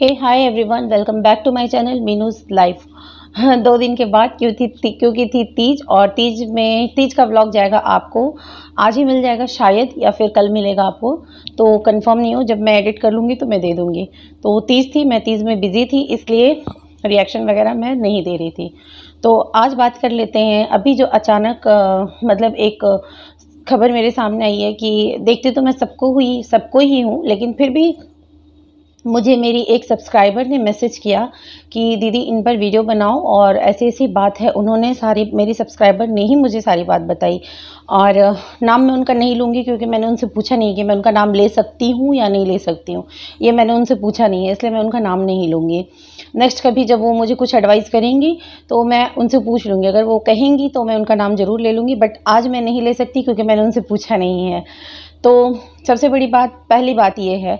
hey hi everyone welcome back to my channel Meenu's life दो दिन के बाद क्यों थी, थी क्योंकि थी तीज और तीज में तीज का ब्लॉग जाएगा आपको आज ही मिल जाएगा शायद या फिर कल मिलेगा आपको तो कंफर्म नहीं हो जब मैं एडिट कर लूँगी तो मैं दे दूँगी तो तीज थी मैं तीज में बिज़ी थी इसलिए रिएक्शन वगैरह मैं नहीं दे रही थी तो आज बात कर लेते हैं अभी जो अचानक आ, मतलब एक खबर मेरे सामने आई है कि देखते तो मैं सबको हुई सबको ही हूँ लेकिन फिर भी मुझे मेरी एक सब्सक्राइबर ने मैसेज किया कि दीदी इन पर वीडियो बनाओ और ऐसी ऐसी बात है उन्होंने सारी मेरी सब्सक्राइबर ने ही मुझे सारी बात बताई और नाम मैं उनका नहीं लूँगी क्योंकि मैंने उनसे पूछा नहीं कि मैं उनका नाम ले सकती हूँ या नहीं ले सकती हूँ ये मैंने उनसे पूछा नहीं है इसलिए मैं उनका नाम नहीं लूँगी नेक्स्ट कभी जब वो मुझे कुछ एडवाइस करेंगी तो मैं उनसे पूछ लूँगी अगर वो कहेंगी तो मैं उनका नाम ज़रूर ले लूँगी बट आज मैं नहीं ले सकती क्योंकि मैंने उनसे पूछा नहीं है तो सबसे बड़ी बात पहली बात ये है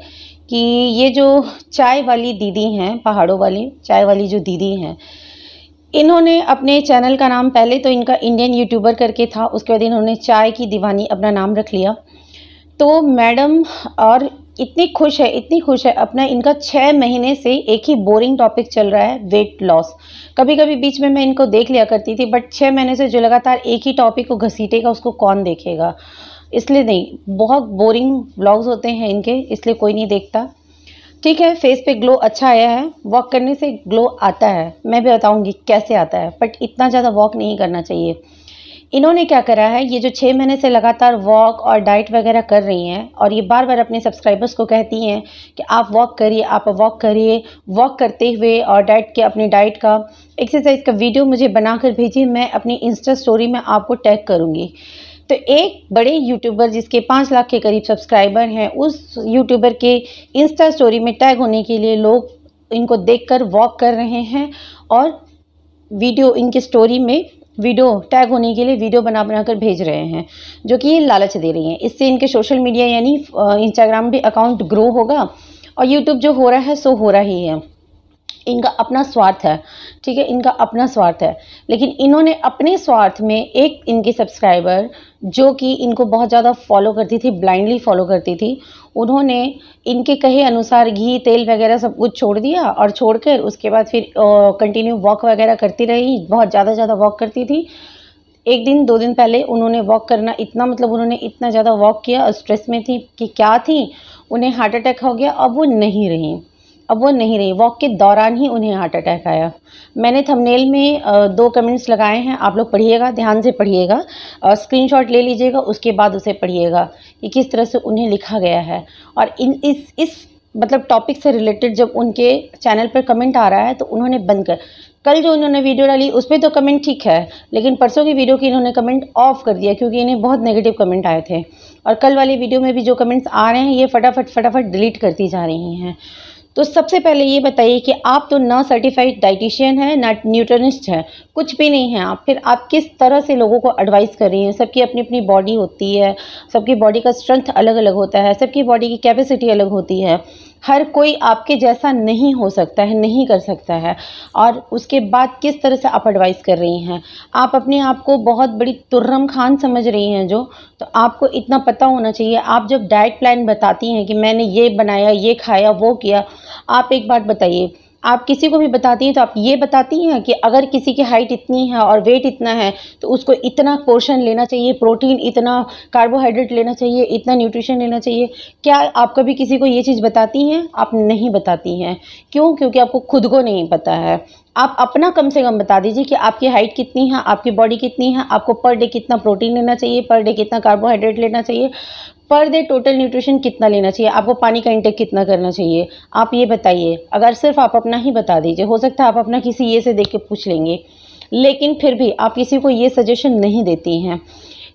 कि ये जो चाय वाली दीदी हैं पहाड़ों वाली चाय वाली जो दीदी हैं इन्होंने अपने चैनल का नाम पहले तो इनका इंडियन यूट्यूबर करके था उसके बाद इन्होंने चाय की दीवानी अपना नाम रख लिया तो मैडम और इतनी खुश है इतनी खुश है अपना इनका छः महीने से एक ही बोरिंग टॉपिक चल रहा है वेट लॉस कभी कभी बीच में मैं इनको देख लिया करती थी बट छः महीने से जो लगातार एक ही टॉपिक को घसीटेगा उसको कौन देखेगा इसलिए नहीं बहुत बोरिंग ब्लॉग्स होते हैं इनके इसलिए कोई नहीं देखता ठीक है फेस पे ग्लो अच्छा आया है वॉक करने से ग्लो आता है मैं भी बताऊंगी कैसे आता है बट इतना ज़्यादा वॉक नहीं करना चाहिए इन्होंने क्या करा है ये जो छः महीने से लगातार वॉक और डाइट वगैरह कर रही हैं और ये बार बार अपने सब्सक्राइबर्स को कहती हैं कि आप वॉक करिए आप वॉक करिए वॉक करते हुए और डाइट के अपने डाइट का एक्सरसाइज का वीडियो मुझे बनाकर भेजिए मैं अपनी इंस्टा स्टोरी में आपको टैग करूँगी तो एक बड़े यूट्यूबर जिसके पाँच लाख के करीब सब्सक्राइबर हैं उस यूट्यूबर के इंस्टा स्टोरी में टैग होने के लिए लोग इनको देखकर वॉक कर रहे हैं और वीडियो इनके स्टोरी में वीडियो टैग होने के लिए वीडियो बना बना कर भेज रहे हैं जो कि ये लालच दे रही हैं इससे इनके सोशल मीडिया यानी इंस्टाग्राम भी अकाउंट ग्रो होगा और यूट्यूब जो हो रहा है सो हो रहा ही है इनका अपना स्वार्थ है ठीक है इनका अपना स्वार्थ है लेकिन इन्होंने अपने स्वार्थ में एक इनके सब्सक्राइबर जो कि इनको बहुत ज़्यादा फॉलो करती थी ब्लाइंडली फॉलो करती थी उन्होंने इनके कहे अनुसार घी तेल वगैरह सब कुछ छोड़ दिया और छोड़कर उसके बाद फिर कंटिन्यू वॉक वगैरह करती रही बहुत ज़्यादा ज़्यादा वॉक करती थी एक दिन दो दिन पहले उन्होंने वॉक करना इतना मतलब उन्होंने इतना ज़्यादा वॉक किया और स्ट्रेस में थी कि क्या थी उन्हें हार्ट अटैक हो गया अब वो नहीं रहीं अब वो नहीं रही वॉक के दौरान ही उन्हें हार्ट अटैक आया मैंने थंबनेल में दो कमेंट्स लगाए हैं आप लोग पढ़िएगा ध्यान से पढ़िएगा स्क्रीनशॉट ले लीजिएगा उसके बाद उसे पढ़िएगा कि किस तरह से उन्हें लिखा गया है और इन इस इस मतलब टॉपिक से रिलेटेड जब उनके चैनल पर कमेंट आ रहा है तो उन्होंने बंद कर कल जो उन्होंने वीडियो डाली उस पर तो कमेंट ठीक है लेकिन परसों की वीडियो की इन्होंने कमेंट ऑफ कर दिया क्योंकि इन्हें बहुत नेगेटिव कमेंट आए थे और कल वाली वीडियो में भी जो कमेंट्स आ रहे हैं ये फटाफट फटाफट डिलीट करती जा रही हैं तो सबसे पहले ये बताइए कि आप तो ना सर्टिफाइड डाइटिशियन हैं ना न्यूट्रनिस्ट हैं कुछ भी नहीं है आप फिर आप किस तरह से लोगों को एडवाइस कर रही हैं सबकी अपनी अपनी बॉडी होती है सबकी बॉडी का स्ट्रेंथ अलग अलग होता है सबकी बॉडी की कैपेसिटी अलग होती है हर कोई आपके जैसा नहीं हो सकता है नहीं कर सकता है और उसके बाद किस तरह से आप एडवाइस कर रही हैं आप अपने आप को बहुत बड़ी तुर्रम खान समझ रही हैं जो तो आपको इतना पता होना चाहिए आप जब डाइट प्लान बताती हैं कि मैंने ये बनाया ये खाया वो किया आप एक बात बताइए आप किसी को भी बताती हैं तो आप ये बताती हैं कि अगर किसी की हाइट इतनी है और वेट इतना है तो उसको इतना पोर्शन लेना चाहिए प्रोटीन इतना कार्बोहाइड्रेट लेना चाहिए इतना न्यूट्रिशन लेना चाहिए क्या आप कभी किसी को ये चीज़ बताती हैं आप नहीं बताती हैं क्यों क्योंकि आपको खुद को नहीं पता है आप अपना कम से कम बता दीजिए कि आपकी हाइट कितनी है आपकी बॉडी कितनी है आपको पर डे कितना प्रोटीन लेना चाहिए पर डे कितना कार्बोहाइड्रेट लेना चाहिए पर डे टोटल न्यूट्रिशन कितना लेना चाहिए आपको पानी का इंटेक कितना करना चाहिए आप ये बताइए अगर सिर्फ आप अपना ही बता दीजिए हो सकता है आप अपना किसी ये से देख के पूछ लेंगे लेकिन फिर भी आप किसी को ये सजेशन नहीं देती हैं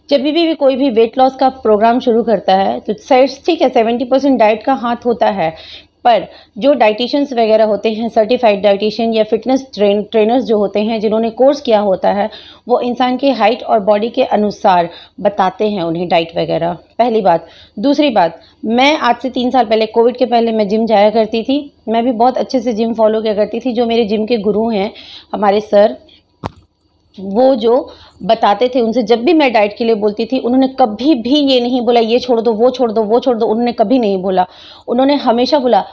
जब भी भी कोई भी वेट लॉस का प्रोग्राम शुरू करता है तो ठीक है सेवेंटी परसेंट डाइट का हाथ होता है पर जो डाइटिशियंस वगैरह होते हैं सर्टिफाइड डाइटिशियन या फिटनेस ट्रेन ट्रेनर्स जो होते हैं जिन्होंने कोर्स किया होता है वो इंसान की हाइट और बॉडी के अनुसार बताते हैं उन्हें डाइट वगैरह पहली बात दूसरी बात मैं आज से तीन साल पहले कोविड के पहले मैं जिम जाया करती थी मैं भी बहुत अच्छे से जिम फॉलो किया करती थी जो मेरे जिम के गुरु हैं हमारे सर वो जो बताते थे उनसे जब भी मैं डाइट के लिए बोलती थी उन्होंने कभी भी ये नहीं बोला ये छोड़ दो वो छोड़ दो वो छोड़ दो उन्होंने कभी नहीं बोला उन्होंने हमेशा बोला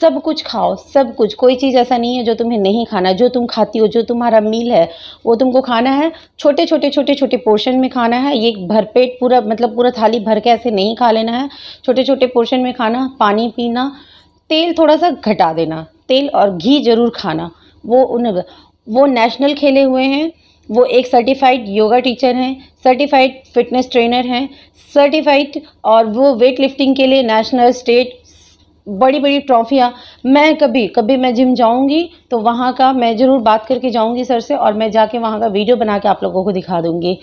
सब कुछ खाओ सब कुछ कोई चीज़ ऐसा नहीं है जो तुम्हें नहीं खाना जो तुम खाती हो जो तुम्हारा मील है वो तुमको खाना है छोटे छोटे छोटे छोटे पोर्शन में खाना है ये भरपेट पूरा मतलब पूरा थाली भर के ऐसे नहीं खा लेना है छोटे छोटे पोर्शन में खाना पानी पीना तेल थोड़ा सा घटा देना तेल और घी ज़रूर खाना वो उन वो नेशनल खेले हुए हैं वो एक सर्टिफाइड योगा टीचर हैं सर्टिफाइड फिटनेस ट्रेनर हैं सर्टिफाइड और वो वेट लिफ्टिंग के लिए नेशनल स्टेट बड़ी बड़ी ट्रॉफियाँ मैं कभी कभी मैं जिम जाऊंगी तो वहाँ का मैं ज़रूर बात करके जाऊंगी सर से और मैं जाके वहाँ का वीडियो बना के आप लोगों को दिखा दूंगी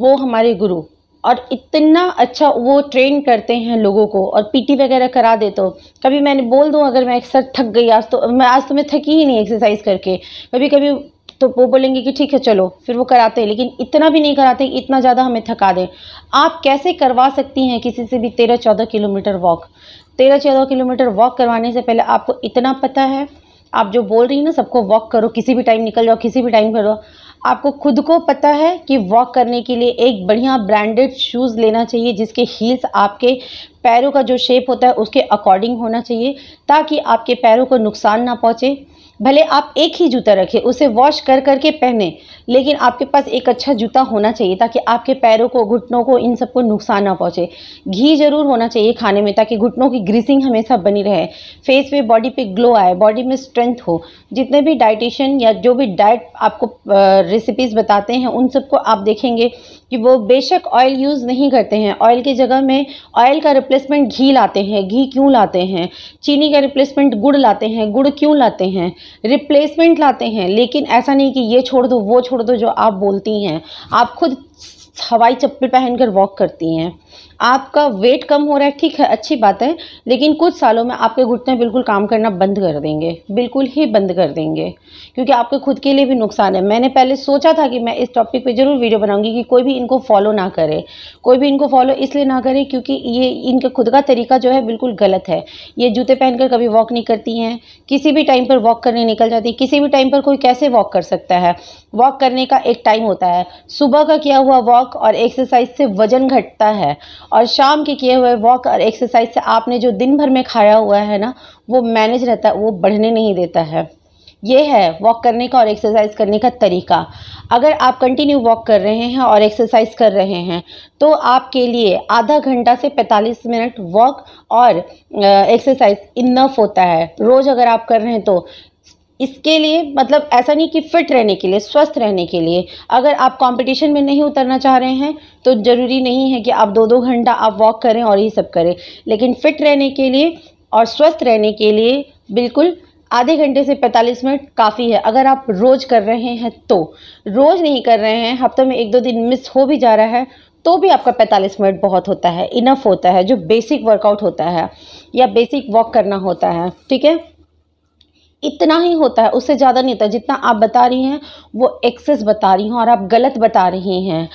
वो हमारे गुरु और इतना अच्छा वो ट्रेन करते हैं लोगों को और पीटी वगैरह करा दे तो कभी मैंने बोल दूँ अगर मैं एक्सर थक गई आज तो मैं आज तो मैं थकी ही नहीं एक्सरसाइज करके कभी कभी तो वो बोलेंगे कि ठीक है चलो फिर वो कराते हैं लेकिन इतना भी नहीं कराते कि इतना ज़्यादा हमें थका दें आप कैसे करवा सकती हैं किसी से भी तेरह चौदह किलोमीटर वॉक तेरह चौदह किलोमीटर वॉक करवाने से पहले आपको इतना पता है आप जो बोल रही हैं ना सबको वॉक करो किसी भी टाइम निकल जाओ किसी भी टाइम करो आपको खुद को पता है कि वॉक करने के लिए एक बढ़िया ब्रांडेड शूज़ लेना चाहिए जिसके हील्स आपके पैरों का जो शेप होता है उसके अकॉर्डिंग होना चाहिए ताकि आपके पैरों को नुकसान ना पहुँचे भले आप एक ही जूता रखें उसे वॉश कर करके पहने लेकिन आपके पास एक अच्छा जूता होना चाहिए ताकि आपके पैरों को घुटनों को इन सबको नुकसान ना पहुँचे घी ज़रूर होना चाहिए खाने में ताकि घुटनों की ग्रीसिंग हमेशा बनी रहे फेस पे बॉडी पे ग्लो आए बॉडी में स्ट्रेंथ हो जितने भी डाइटिशियन या जो भी डाइट आपको रेसिपीज़ बताते हैं उन सबको आप देखेंगे कि वो बेशक ऑयल यूज़ नहीं करते हैं ऑयल की जगह में ऑयल का रिप्लेसमेंट घी लाते हैं घी क्यों लाते हैं चीनी का रिप्लेसमेंट गुड़ लाते हैं गुड़ क्यों लाते हैं रिप्लेसमेंट लाते हैं लेकिन ऐसा नहीं कि ये छोड़ दो वो छोड़ छोड़ दो जो आप बोलती हैं आप खुद हवाई चप्पल पहनकर वॉक करती हैं आपका वेट कम हो रहा है ठीक है अच्छी बात है लेकिन कुछ सालों में आपके घुटने बिल्कुल काम करना बंद कर देंगे बिल्कुल ही बंद कर देंगे क्योंकि आपके खुद के लिए भी नुकसान है मैंने पहले सोचा था कि मैं इस टॉपिक पे ज़रूर वीडियो बनाऊंगी कि कोई भी इनको फॉलो ना करे कोई भी इनको फॉलो इसलिए ना करे क्योंकि ये इनका खुद का तरीका जो है बिल्कुल गलत है ये जूते पहनकर कभी वॉक नहीं करती हैं किसी भी टाइम पर वॉक करने निकल जाती है किसी भी टाइम पर कोई कैसे वॉक कर सकता है वॉक करने का एक टाइम होता है सुबह का किया हुआ वॉक और एक्सरसाइज से वजन घटता है और शाम के किए हुए वॉक और एक्सरसाइज से आपने जो दिन भर में खाया हुआ है ना वो मैनेज रहता है वो बढ़ने नहीं देता है ये है वॉक करने का और एक्सरसाइज करने का तरीका अगर आप कंटिन्यू वॉक कर रहे हैं और एक्सरसाइज कर रहे हैं तो आपके लिए आधा घंटा से 45 मिनट वॉक और एक्सरसाइज इनफ होता है रोज़ अगर आप कर रहे हैं तो इसके लिए मतलब ऐसा नहीं कि फिट रहने के लिए स्वस्थ रहने के लिए अगर आप कंपटीशन में नहीं उतरना चाह रहे हैं तो ज़रूरी नहीं है कि आप दो दो घंटा आप वॉक करें और ये सब करें लेकिन फिट रहने के लिए और स्वस्थ रहने के लिए बिल्कुल आधे घंटे से 45 मिनट काफ़ी है अगर आप रोज़ कर रहे हैं तो रोज़ नहीं कर रहे हैं हफ्ते में एक दो दिन मिस हो भी जा रहा है तो भी आपका 45 मिनट बहुत होता है इनफ होता है जो बेसिक वर्कआउट होता है या बेसिक वॉक करना होता है ठीक है इतना ही होता है उससे ज़्यादा नहीं होता जितना आप बता रही हैं वो एक्सेस बता रही हूँ और आप गलत बता रही हैं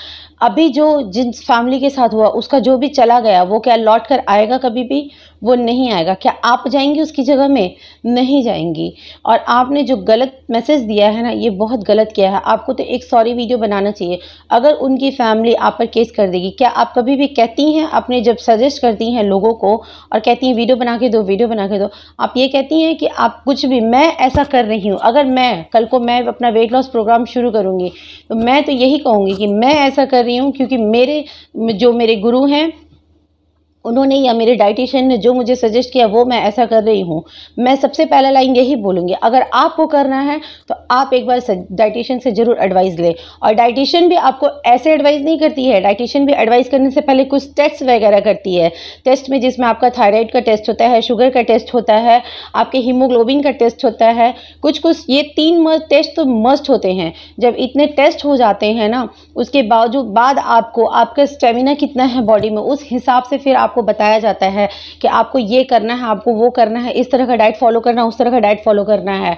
अभी जो जिन फैमिली के साथ हुआ उसका जो भी चला गया वो क्या लौट कर आएगा कभी भी वो नहीं आएगा क्या आप जाएंगी उसकी जगह में नहीं जाएंगी और आपने जो गलत मैसेज दिया है ना ये बहुत गलत किया है आपको तो एक सॉरी वीडियो बनाना चाहिए अगर उनकी फैमिली आप पर केस कर देगी क्या आप कभी भी कहती हैं आपने जब सजेस्ट करती हैं लोगों को और कहती हैं वीडियो बना के दो वीडियो बना के दो आप ये कहती हैं कि आप कुछ भी मैं ऐसा कर रही हूँ अगर मैं कल को मैं अपना वेट लॉस प्रोग्राम शुरू करूँगी तो मैं तो यही कहूँगी कि मैं ऐसा कर रही हूँ क्योंकि मेरे जो मेरे गुरु हैं उन्होंने या मेरे डाइटिशियन ने जो मुझे सजेस्ट किया वो मैं ऐसा कर रही हूँ मैं सबसे पहला लाइन यही बोलूँगी अगर आपको करना है तो आप एक बार डाइटिशियन से ज़रूर एडवाइस लें और डाइटिशियन भी आपको ऐसे एडवाइस नहीं करती है डाइटिशियन भी एडवाइस करने से पहले कुछ टेस्ट वगैरह करती है टेस्ट में जिसमें आपका थायराइड का टेस्ट होता है शुगर का टेस्ट होता है आपके हीमोग्लोबिन का टेस्ट होता है कुछ कुछ ये तीन टेस्ट तो मस्ट होते हैं जब इतने टेस्ट हो जाते हैं ना उसके बावजूद बाद आपको आपका स्टेमिना कितना है बॉडी में उस हिसाब से फिर आप आपको बताया जाता है कि आपको ये करना है आपको वो करना है इस तरह का डाइट फॉलो करना है उस तरह का डाइट फॉलो करना है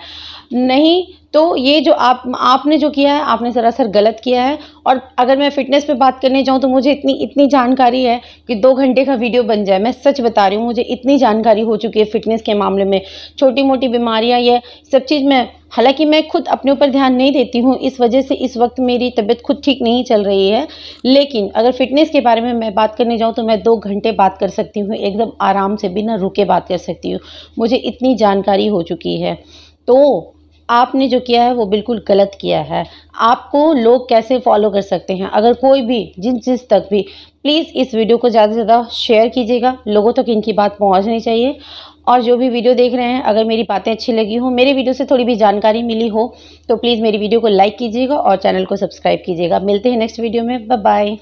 नहीं तो ये जो आप आपने जो किया है आपने सरासर गलत किया है और अगर मैं फिटनेस पे बात करने जाऊँ तो मुझे इतनी इतनी जानकारी है कि दो घंटे का वीडियो बन जाए मैं सच बता रही हूँ मुझे इतनी जानकारी हो चुकी है फिटनेस के मामले में छोटी मोटी बीमारियाँ यह सब चीज़ मैं हालांकि मैं खुद अपने ऊपर ध्यान नहीं देती हूँ इस वजह से इस वक्त मेरी तबीयत खुद ठीक नहीं चल रही है लेकिन अगर फिटनेस के बारे में मैं बात करने जाऊँ तो मैं दो घंटे बात कर सकती हूँ एकदम आराम से बिना रुके बात कर सकती हूँ मुझे इतनी जानकारी हो चुकी है तो आपने जो किया है वो बिल्कुल गलत किया है आपको लोग कैसे फॉलो कर सकते हैं अगर कोई भी जिन जिस तक भी प्लीज़ इस वीडियो को ज़्यादा से ज़्यादा शेयर कीजिएगा लोगों तक तो इनकी बात पहुंचनी चाहिए और जो भी वीडियो देख रहे हैं अगर मेरी बातें अच्छी लगी हो मेरे वीडियो से थोड़ी भी जानकारी मिली हो तो प्लीज़ मेरी वीडियो को लाइक कीजिएगा और चैनल को सब्सक्राइब कीजिएगा मिलते हैं नेक्स्ट वीडियो में बाय